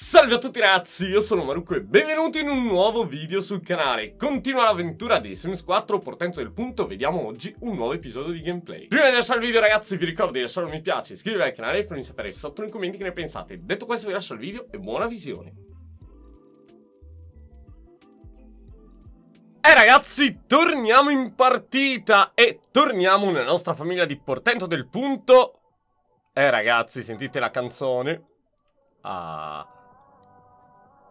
Salve a tutti ragazzi, io sono Marucco e benvenuti in un nuovo video sul canale. Continua l'avventura di Sims 4, portento del punto, vediamo oggi un nuovo episodio di gameplay. Prima di lasciare il video ragazzi vi ricordo di lasciare un mi piace, iscrivervi al canale e fammi sapere sotto nei commenti che ne pensate. Detto questo vi lascio il video e buona visione. E eh, ragazzi, torniamo in partita e torniamo nella nostra famiglia di portento del punto. E eh, ragazzi, sentite la canzone? Ah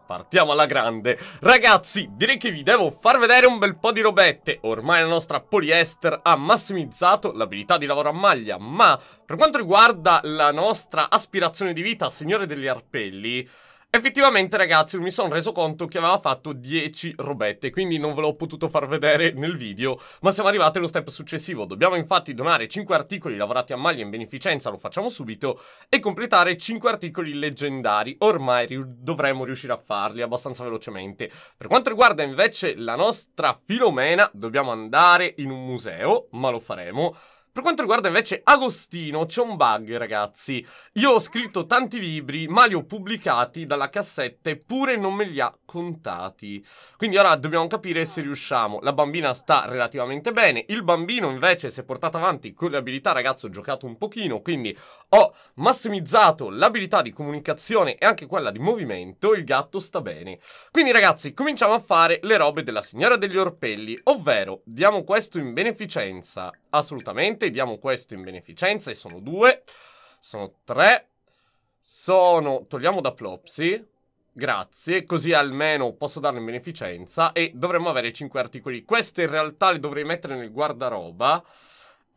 partiamo alla grande. Ragazzi, direi che vi devo far vedere un bel po' di robette. Ormai la nostra poliester ha massimizzato l'abilità di lavoro a maglia, ma per quanto riguarda la nostra aspirazione di vita, signore degli arpelli... Effettivamente ragazzi mi sono reso conto che aveva fatto 10 robette quindi non ve l'ho potuto far vedere nel video ma siamo arrivati allo step successivo dobbiamo infatti donare 5 articoli lavorati a maglia in beneficenza lo facciamo subito e completare 5 articoli leggendari ormai ri dovremmo riuscire a farli abbastanza velocemente per quanto riguarda invece la nostra Filomena dobbiamo andare in un museo ma lo faremo per quanto riguarda invece Agostino, c'è un bug, ragazzi. Io ho scritto tanti libri, ma li ho pubblicati dalla cassetta, eppure non me li ha contati. Quindi ora dobbiamo capire se riusciamo. La bambina sta relativamente bene, il bambino invece si è portato avanti con le abilità, ragazzi, ho giocato un pochino, quindi ho massimizzato l'abilità di comunicazione e anche quella di movimento, il gatto sta bene. Quindi ragazzi, cominciamo a fare le robe della signora degli orpelli, ovvero diamo questo in beneficenza, assolutamente, diamo questo in beneficenza e sono due, sono tre, sono... togliamo da Plopsy, Grazie, così almeno posso in beneficenza e dovremmo avere 5 articoli. Queste in realtà le dovrei mettere nel guardaroba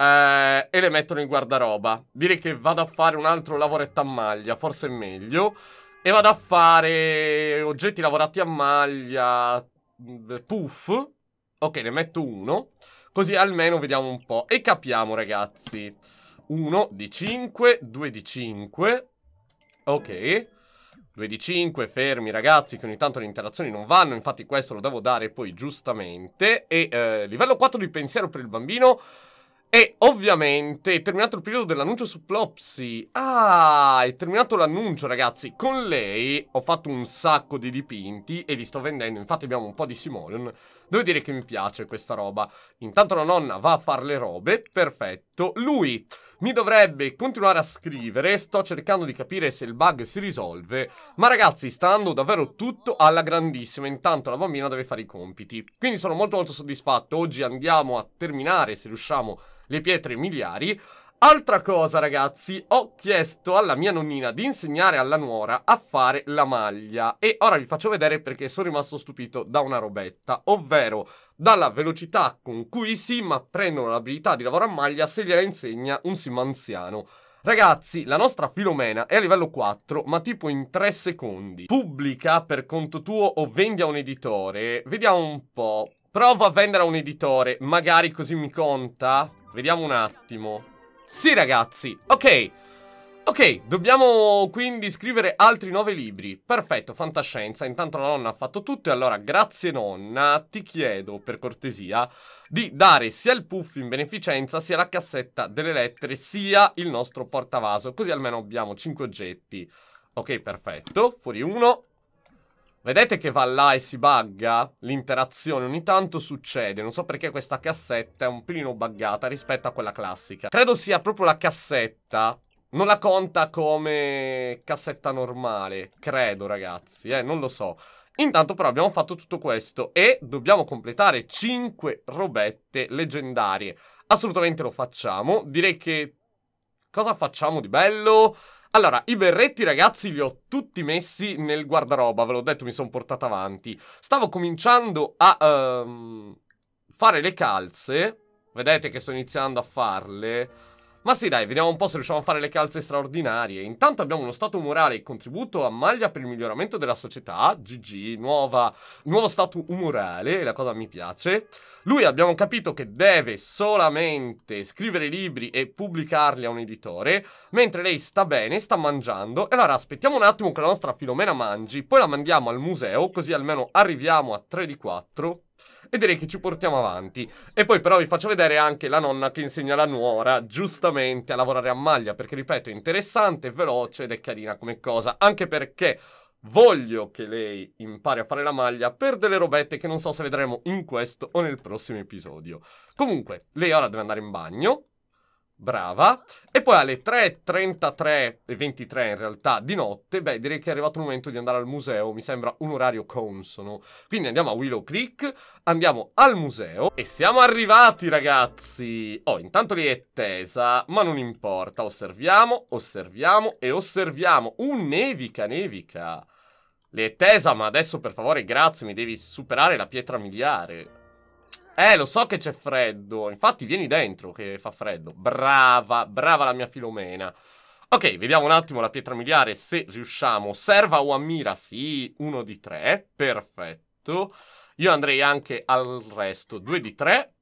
eh, e le mettono in guardaroba. Direi che vado a fare un altro lavoretto a maglia, forse è meglio. E vado a fare oggetti lavorati a maglia, mm, puff. Ok, ne metto uno, così almeno vediamo un po'. E capiamo, ragazzi. Uno di 5, due di 5. Ok. 2 di 5, fermi ragazzi che ogni tanto le interazioni non vanno, infatti questo lo devo dare poi giustamente. E eh, livello 4 di pensiero per il bambino, e ovviamente è terminato il periodo dell'annuncio su Plopsy. Ah, è terminato l'annuncio, ragazzi. Con lei ho fatto un sacco di dipinti e li sto vendendo. Infatti abbiamo un po' di Simoleon. Devo dire che mi piace questa roba. Intanto la nonna va a fare le robe. Perfetto. Lui mi dovrebbe continuare a scrivere, sto cercando di capire se il bug si risolve, ma ragazzi sta andando davvero tutto alla grandissima, intanto la bambina deve fare i compiti. Quindi sono molto molto soddisfatto, oggi andiamo a terminare, se riusciamo, le pietre miliari. Altra cosa ragazzi, ho chiesto alla mia nonnina di insegnare alla nuora a fare la maglia e ora vi faccio vedere perché sono rimasto stupito da una robetta, ovvero dalla velocità con cui i sim prendono l'abilità di lavoro a maglia se gliela insegna un sim anziano. Ragazzi, la nostra Filomena è a livello 4, ma tipo in 3 secondi. Pubblica per conto tuo o vendi a un editore? Vediamo un po'. Prova a vendere a un editore, magari così mi conta? Vediamo un attimo. Sì ragazzi, ok Ok, dobbiamo quindi scrivere altri nove libri Perfetto, fantascienza Intanto la nonna ha fatto tutto E allora, grazie nonna Ti chiedo, per cortesia Di dare sia il puff in beneficenza Sia la cassetta delle lettere Sia il nostro portavaso Così almeno abbiamo cinque oggetti Ok, perfetto Fuori uno Vedete che va là e si bugga? L'interazione ogni tanto succede. Non so perché questa cassetta è un pelino buggata rispetto a quella classica. Credo sia proprio la cassetta. Non la conta come cassetta normale, credo ragazzi, eh, non lo so. Intanto però abbiamo fatto tutto questo e dobbiamo completare 5 robette leggendarie. Assolutamente lo facciamo, direi che... Cosa facciamo di bello? Allora, i berretti ragazzi li ho tutti messi nel guardaroba, ve l'ho detto, mi sono portato avanti. Stavo cominciando a um, fare le calze, vedete che sto iniziando a farle... Ma sì dai, vediamo un po' se riusciamo a fare le calze straordinarie. Intanto abbiamo uno stato umorale e contributo a maglia per il miglioramento della società. GG, nuova, nuovo stato umorale, la cosa mi piace. Lui abbiamo capito che deve solamente scrivere libri e pubblicarli a un editore, mentre lei sta bene, sta mangiando. E allora aspettiamo un attimo che la nostra Filomena mangi, poi la mandiamo al museo, così almeno arriviamo a 3 di 4 e direi che ci portiamo avanti. E poi però vi faccio vedere anche la nonna che insegna la nuora giustamente a lavorare a maglia, perché ripeto, è interessante, veloce ed è carina come cosa, anche perché voglio che lei impari a fare la maglia per delle robette che non so se vedremo in questo o nel prossimo episodio. Comunque, lei ora deve andare in bagno, Brava. E poi alle 3.33 e 23 in realtà di notte, beh, direi che è arrivato il momento di andare al museo, mi sembra un orario consono. Quindi andiamo a Willow Creek, andiamo al museo e siamo arrivati ragazzi! Oh, intanto lì è tesa, ma non importa, osserviamo, osserviamo e osserviamo. Un uh, nevica, nevica! Lì è tesa, ma adesso per favore, grazie, mi devi superare la pietra miliare. Eh, lo so che c'è freddo. Infatti, vieni dentro che fa freddo. Brava, brava la mia Filomena. Ok, vediamo un attimo la pietra miliare se riusciamo. Serva o ammira? Sì, uno di tre. Perfetto. Io andrei anche al resto. Due di tre.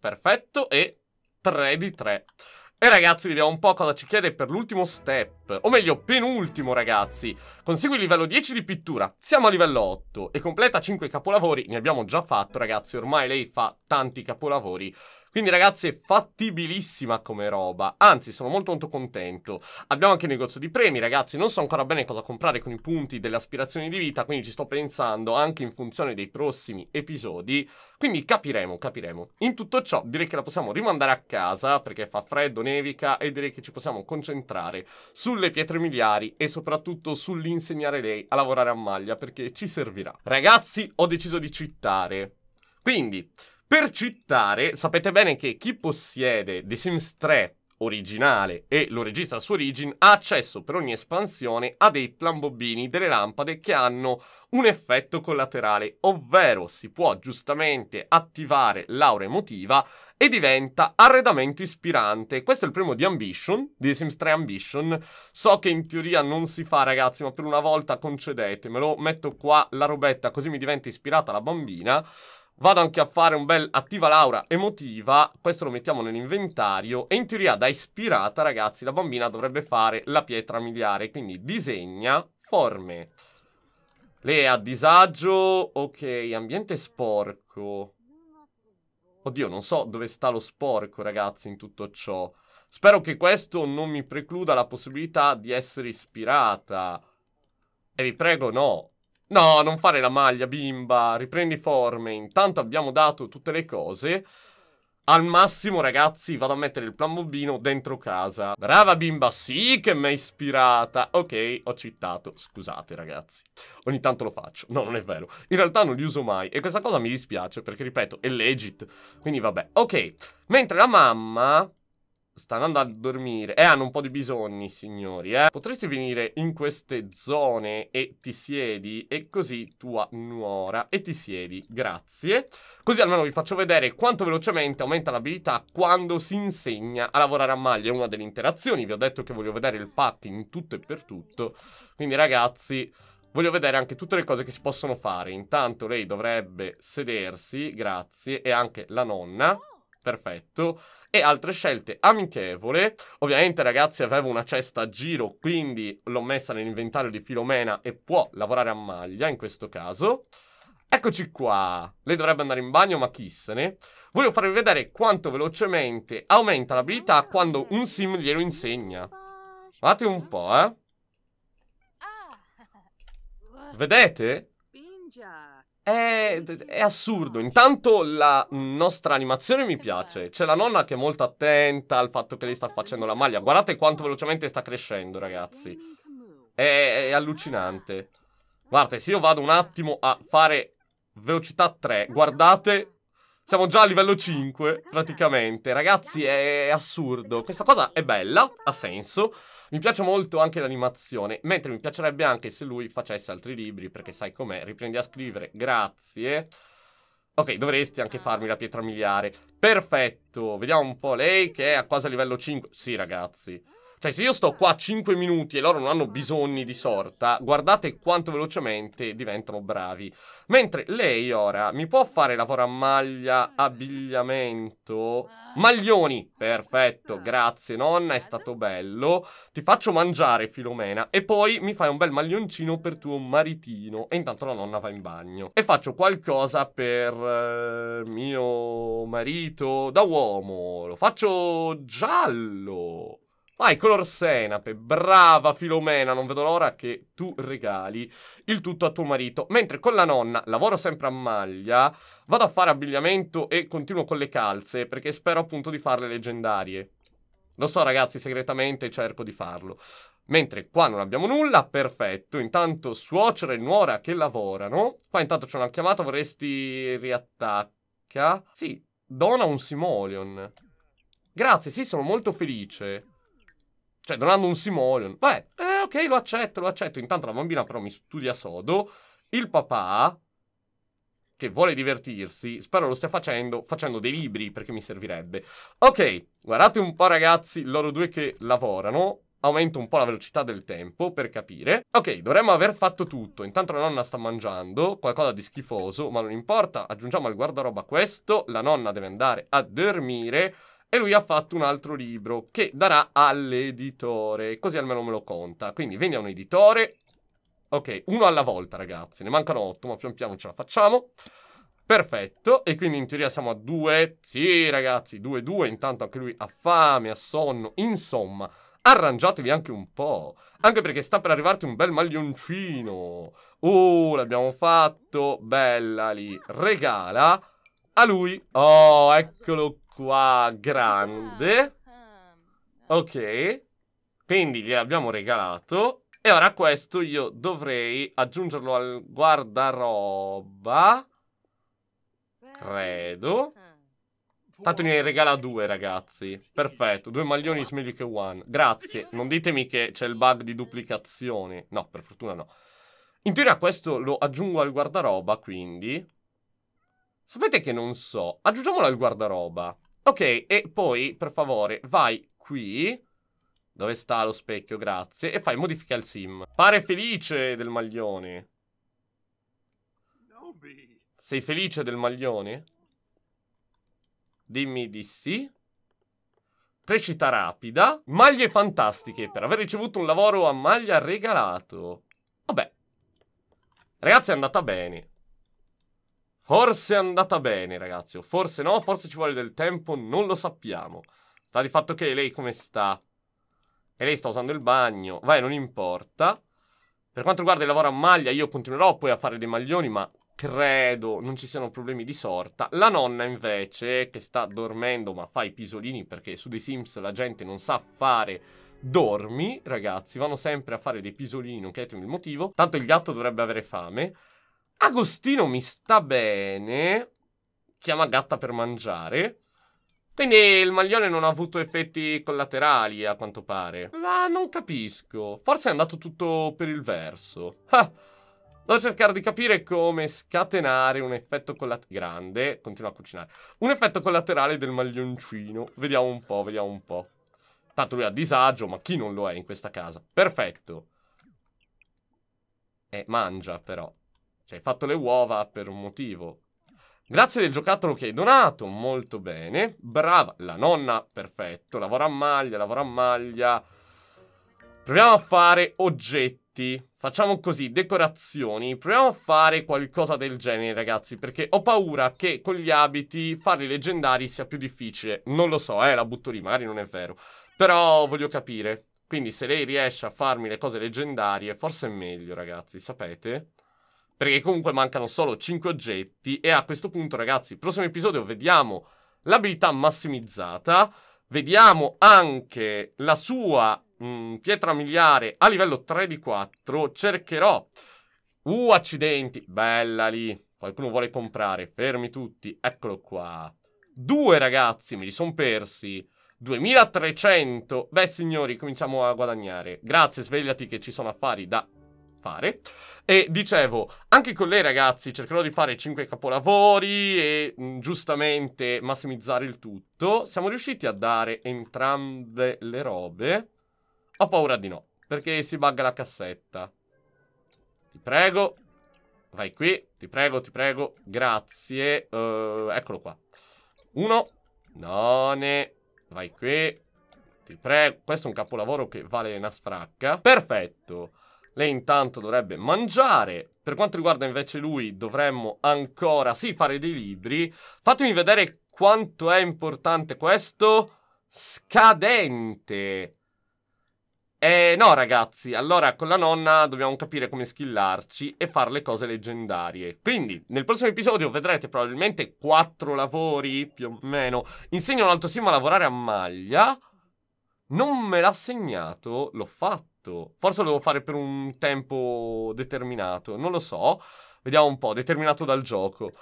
Perfetto. E tre di tre. E ragazzi vediamo un po' cosa ci chiede per l'ultimo step, o meglio penultimo ragazzi. Consegui il livello 10 di pittura, siamo a livello 8 e completa 5 capolavori, ne abbiamo già fatto ragazzi, ormai lei fa tanti capolavori. Quindi ragazzi è fattibilissima come roba, anzi sono molto molto contento. Abbiamo anche il negozio di premi ragazzi, non so ancora bene cosa comprare con i punti delle aspirazioni di vita, quindi ci sto pensando anche in funzione dei prossimi episodi. Quindi capiremo, capiremo. In tutto ciò direi che la possiamo rimandare a casa perché fa freddo, nevica e direi che ci possiamo concentrare sulle pietre miliari e soprattutto sull'insegnare lei a lavorare a maglia perché ci servirà. Ragazzi ho deciso di cittare. Quindi, per citare, sapete bene che chi possiede The Sims 3 originale e lo registra su Origin ha accesso per ogni espansione a dei plambobini, delle lampade che hanno un effetto collaterale, ovvero si può giustamente attivare l'aura emotiva e diventa arredamento ispirante. Questo è il primo di Ambition, di Sims 3 Ambition. So che in teoria non si fa ragazzi, ma per una volta concedetemelo, metto qua la robetta così mi diventa ispirata la bambina. Vado anche a fare un bel attiva Laura emotiva, questo lo mettiamo nell'inventario e in teoria da ispirata ragazzi la bambina dovrebbe fare la pietra miliare, quindi disegna forme. Lei è a disagio, ok, ambiente sporco. Oddio, non so dove sta lo sporco ragazzi in tutto ciò. Spero che questo non mi precluda la possibilità di essere ispirata. E vi prego, no. No, non fare la maglia, bimba. Riprendi forme. Intanto abbiamo dato tutte le cose. Al massimo, ragazzi, vado a mettere il plan dentro casa. Brava bimba, sì che mi ha ispirata. Ok, ho citato. Scusate, ragazzi. Ogni tanto lo faccio. No, non è vero. In realtà non li uso mai. E questa cosa mi dispiace perché, ripeto, è legit. Quindi vabbè. Ok, mentre la mamma Sta andando a dormire. E hanno un po' di bisogni, signori, eh. Potresti venire in queste zone e ti siedi. E così tua nuora. E ti siedi. Grazie. Così almeno vi faccio vedere quanto velocemente aumenta l'abilità quando si insegna a lavorare a maglia. È una delle interazioni. Vi ho detto che voglio vedere il patti in tutto e per tutto. Quindi, ragazzi... Voglio vedere anche tutte le cose che si possono fare. Intanto lei dovrebbe sedersi, grazie, e anche la nonna perfetto. E altre scelte amichevole. Ovviamente, ragazzi, avevo una cesta a giro, quindi l'ho messa nell'inventario di Filomena e può lavorare a maglia in questo caso. Eccoci qua, lei dovrebbe andare in bagno ma chissene Voglio farvi vedere quanto velocemente aumenta l'abilità quando un sim glielo insegna Guardate un po' eh ah. Vedete? È, è, assurdo. Intanto la nostra animazione mi piace. C'è la nonna che è molto attenta al fatto che lei sta facendo la maglia. Guardate quanto velocemente sta crescendo, ragazzi. È, è allucinante. Guardate, se io vado un attimo a fare velocità 3, guardate... Siamo già a livello 5, praticamente. Ragazzi, è assurdo. Questa cosa è bella, ha senso. Mi piace molto anche l'animazione, mentre mi piacerebbe anche se lui facesse altri libri, perché sai com'è, riprendi a scrivere, grazie. Ok, dovresti anche farmi la pietra miliare. Perfetto, vediamo un po' lei che è a quasi livello 5. Sì, ragazzi. Cioè, se io sto qua 5 minuti e loro non hanno bisogni di sorta, guardate quanto velocemente diventano bravi. Mentre lei ora mi può fare lavoro a maglia, abbigliamento... Maglioni! Perfetto, grazie nonna, è stato bello. Ti faccio mangiare, Filomena, e poi mi fai un bel maglioncino per tuo maritino. E intanto la nonna va in bagno. E faccio qualcosa per eh, mio marito da uomo. Lo faccio giallo. Vai, color senape, brava Filomena, non vedo l'ora che tu regali il tutto a tuo marito. Mentre con la nonna lavoro sempre a maglia, vado a fare abbigliamento e continuo con le calze, perché spero appunto di farle leggendarie. Lo so ragazzi, segretamente cerco di farlo. Mentre qua non abbiamo nulla, perfetto. Intanto suocera e nuora che lavorano. Qua intanto c'è una chiamata, vorresti riattacca? Sì, dona un simoleon. Grazie, sì, sono molto felice. Cioè, non hanno un simoleon. Vabbè, eh, ok, lo accetto, lo accetto. Intanto la bambina però mi studia sodo. Il papà, che vuole divertirsi, spero lo stia facendo, facendo dei libri perché mi servirebbe. Ok, guardate un po' ragazzi, loro due che lavorano. Aumento un po' la velocità del tempo per capire. Ok, dovremmo aver fatto tutto. Intanto la nonna sta mangiando, qualcosa di schifoso, ma non importa. Aggiungiamo al guardaroba questo. La nonna deve andare a dormire e lui ha fatto un altro libro che darà all'editore, così almeno me lo conta. Quindi vieni a un editore. Ok, uno alla volta ragazzi, ne mancano otto, ma pian piano ce la facciamo. Perfetto, e quindi in teoria siamo a due. Sì ragazzi, due, due. intanto anche lui ha fame, ha sonno, insomma arrangiatevi anche un po'. Anche perché sta per arrivarti un bel maglioncino. Uh, l'abbiamo fatto. Bella lì. Regala a lui. Oh, eccolo qui acqua grande. Ah, ok. Quindi gliel'abbiamo regalato. E ora questo io dovrei aggiungerlo al guardaroba. Credo. Ah. Tanto ne regala due, ragazzi. Perfetto, due maglioni is che one. Grazie. Non ditemi che c'è il bug di duplicazione. No, per fortuna no. In teoria questo lo aggiungo al guardaroba, quindi... Sapete che non so? Aggiungiamolo al guardaroba. Ok, e poi, per favore, vai qui... Dove sta lo specchio? Grazie. E fai modifica al sim. Pare felice del maglione. Sei felice del maglione? Dimmi di sì. Crescita rapida. Maglie fantastiche per aver ricevuto un lavoro a maglia regalato. Vabbè. Ragazzi è andata bene. Forse è andata bene, ragazzi. forse no, forse ci vuole del tempo, non lo sappiamo. Sta di fatto che lei come sta? E lei sta usando il bagno. Vai, non importa. Per quanto riguarda il lavoro a maglia, io continuerò poi a fare dei maglioni, ma credo non ci siano problemi di sorta. La nonna, invece, che sta dormendo, ma fa i pisolini perché su dei Sims la gente non sa fare dormi, ragazzi. Vanno sempre a fare dei pisolini, non chiedetemi il motivo. Tanto il gatto dovrebbe avere fame. Agostino mi sta bene. Chiama gatta per mangiare. Quindi il maglione non ha avuto effetti collaterali, a quanto pare. Ma non capisco. Forse è andato tutto per il verso. Ah. Devo cercare di capire come scatenare un effetto collaterale... Grande, continua a cucinare. Un effetto collaterale del maglioncino. Vediamo un po', vediamo un po'. Tanto lui ha disagio, ma chi non lo è in questa casa? Perfetto. Eh, mangia però. Cioè, hai fatto le uova per un motivo. Grazie del giocattolo che hai donato, molto bene. Brava, la nonna, perfetto. Lavora a maglia, lavora a maglia. Proviamo a fare oggetti. Facciamo così, decorazioni. Proviamo a fare qualcosa del genere, ragazzi, perché ho paura che con gli abiti fare i leggendari sia più difficile. Non lo so, eh, la butto lì, magari non è vero. Però voglio capire. Quindi se lei riesce a farmi le cose leggendarie, forse è meglio, ragazzi, sapete? Perché comunque mancano solo 5 oggetti e a questo punto ragazzi, prossimo episodio vediamo l'abilità massimizzata, vediamo anche la sua mh, mm, pietra miliare a livello 3 di 4, cercherò... Uh, accidenti, bella lì, qualcuno vuole comprare, fermi tutti, eccolo qua. Due ragazzi, me li sono persi. 2300. Beh, signori, cominciamo a guadagnare. Grazie, svegliati che ci sono affari da fare. E dicevo, anche con lei ragazzi cercherò di fare 5 capolavori e mh, mm, giustamente massimizzare il tutto. Siamo riusciti a dare entrambe le robe? Ho paura di no, perché si bugga la cassetta. Ti prego, vai qui, ti prego, ti prego, grazie. Uh, eccolo qua. Uno, none, vai qui, ti prego. Questo è un capolavoro che vale una sfracca. Perfetto. Lei intanto dovrebbe mangiare. Per quanto riguarda invece lui, dovremmo ancora, sì, fare dei libri. Fatemi vedere quanto è importante questo. Scadente. Eh, no, ragazzi, allora con la nonna dobbiamo capire come skillarci e fare le cose leggendarie. Quindi, nel prossimo episodio vedrete probabilmente quattro lavori, più o meno. Insegno un altro sim a lavorare a maglia. Non me l'ha segnato, l'ho fatto fatto. Forse lo devo fare per un tempo determinato, non lo so. Vediamo un po', determinato dal gioco.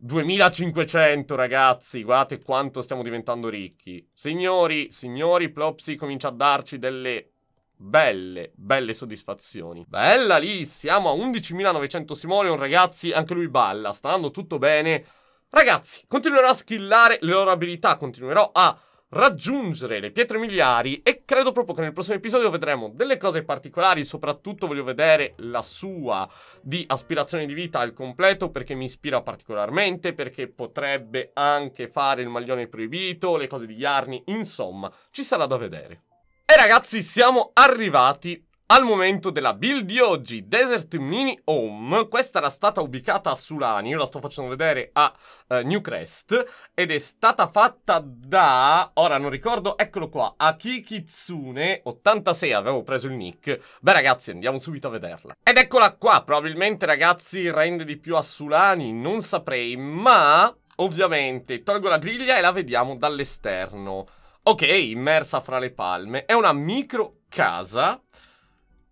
2500 ragazzi, guardate quanto stiamo diventando ricchi. Signori, signori, Plopsy comincia a darci delle belle, belle soddisfazioni. Bella lì, siamo a 11.900 simoleon, ragazzi, anche lui balla, sta andando tutto bene. Ragazzi, continuerò a skillare le loro abilità, continuerò a raggiungere le pietre miliari e credo proprio che nel prossimo episodio vedremo delle cose particolari, soprattutto voglio vedere la sua di aspirazione di vita al completo perché mi ispira particolarmente, perché potrebbe anche fare il maglione proibito, le cose di Yarni, insomma, ci sarà da vedere. E ragazzi siamo arrivati al momento della build di oggi, Desert Mini Home, questa era stata ubicata a Sulani, io la sto facendo vedere a uh, Newcrest, ed è stata fatta da, ora non ricordo, eccolo qua, Akikitsune86, avevo preso il nick. Beh ragazzi, andiamo subito a vederla. Ed eccola qua, probabilmente ragazzi rende di più a Sulani, non saprei, ma ovviamente tolgo la griglia e la vediamo dall'esterno. Ok, immersa fra le palme, è una micro casa...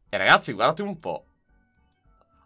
E ragazzi, guardate un po'.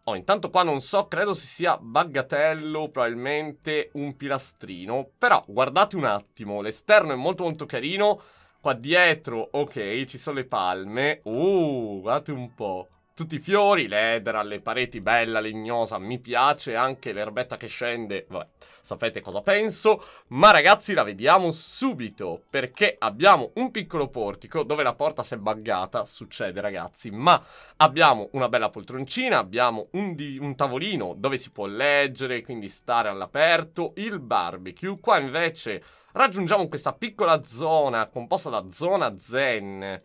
Oh, intanto qua non so, credo si sia Bagatello, probabilmente un pilastrino. Però, guardate un attimo, l'esterno è molto molto carino. Qua dietro, ok, ci sono le palme. Uh, guardate un po' tutti i fiori, l'edera, le pareti, bella, legnosa, mi piace, anche l'erbetta che scende, vabbè, sapete cosa penso, ma ragazzi la vediamo subito, perché abbiamo un piccolo portico dove la porta si è buggata, succede ragazzi, ma abbiamo una bella poltroncina, abbiamo un, un tavolino dove si può leggere, quindi stare all'aperto, il barbecue, qua invece raggiungiamo questa piccola zona composta da zona zen,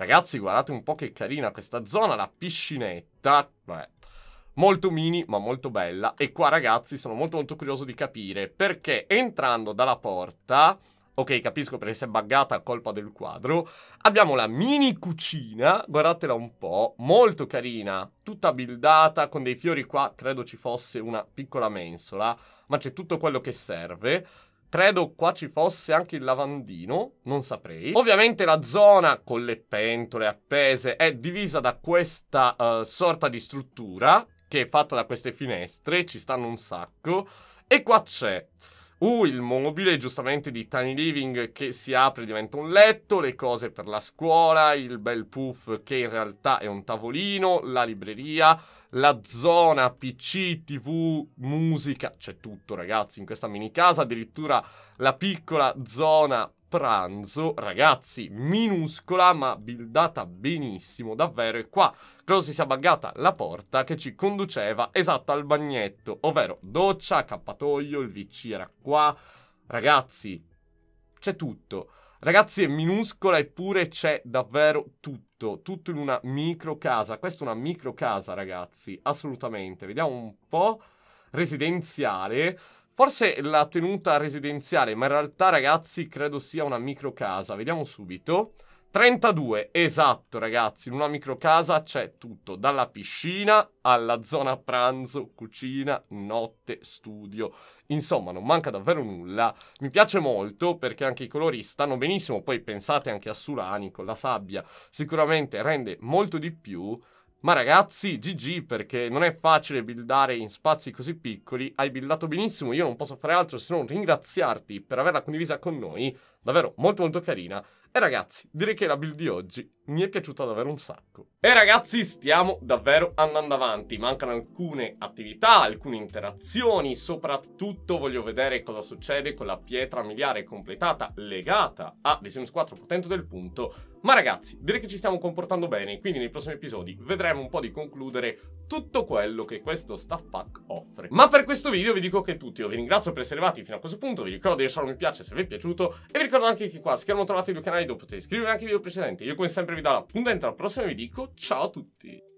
Ragazzi, guardate un po' che carina questa zona, la piscinetta. Beh, molto mini, ma molto bella. E qua, ragazzi, sono molto molto curioso di capire perché entrando dalla porta... Ok, capisco perché si è buggata a colpa del quadro. Abbiamo la mini cucina, guardatela un po', molto carina, tutta buildata, con dei fiori qua, credo ci fosse una piccola mensola, ma c'è tutto quello che serve. Credo qua ci fosse anche il lavandino, non saprei. Ovviamente la zona con le pentole appese è divisa da questa uh, sorta di struttura che è fatta da queste finestre, ci stanno un sacco. E qua c'è Uh, il mobile giustamente di Tiny Living che si apre e diventa un letto, le cose per la scuola, il bel puff che in realtà è un tavolino, la libreria, la zona PC, TV, musica, c'è tutto ragazzi in questa mini casa, addirittura la piccola zona pranzo, ragazzi, minuscola ma buildata benissimo, davvero, e qua credo si sia buggata la porta che ci conduceva esatto al bagnetto, ovvero doccia, accappatoio, il VC era qua, ragazzi, c'è tutto. Ragazzi, è minuscola eppure c'è davvero tutto, tutto in una micro casa. Questa è una micro casa, ragazzi, assolutamente. Vediamo un po' residenziale. Forse la tenuta residenziale, ma in realtà, ragazzi, credo sia una micro casa. Vediamo subito. 32, esatto ragazzi, in una microcasa c'è tutto, dalla piscina alla zona pranzo, cucina, notte, studio, insomma non manca davvero nulla, mi piace molto perché anche i colori stanno benissimo, poi pensate anche a Sulani con la sabbia, sicuramente rende molto di più, ma ragazzi, GG perché non è facile buildare in spazi così piccoli, hai buildato benissimo, io non posso fare altro se non ringraziarti per averla condivisa con noi, davvero molto molto carina. E ragazzi, direi che la build di oggi mi è piaciuta davvero un sacco. E ragazzi, stiamo davvero andando avanti. Mancano alcune attività, alcune interazioni. Soprattutto voglio vedere cosa succede con la pietra miliare completata legata a The Sims 4 potente del punto. Ma ragazzi, direi che ci stiamo comportando bene. Quindi nei prossimi episodi vedremo un po' di concludere tutto quello che questo staff pack offre. Ma per questo video vi dico che è tutto. Io vi ringrazio per essere arrivati fino a questo punto. Vi ricordo di lasciare un mi piace se vi è piaciuto. E vi ricordo ricordo anche che qua, schermo trovato i due canali dove potete iscrivervi anche ai video precedenti. Io come sempre vi do l'appuntamento al prossimo e vi dico ciao a tutti!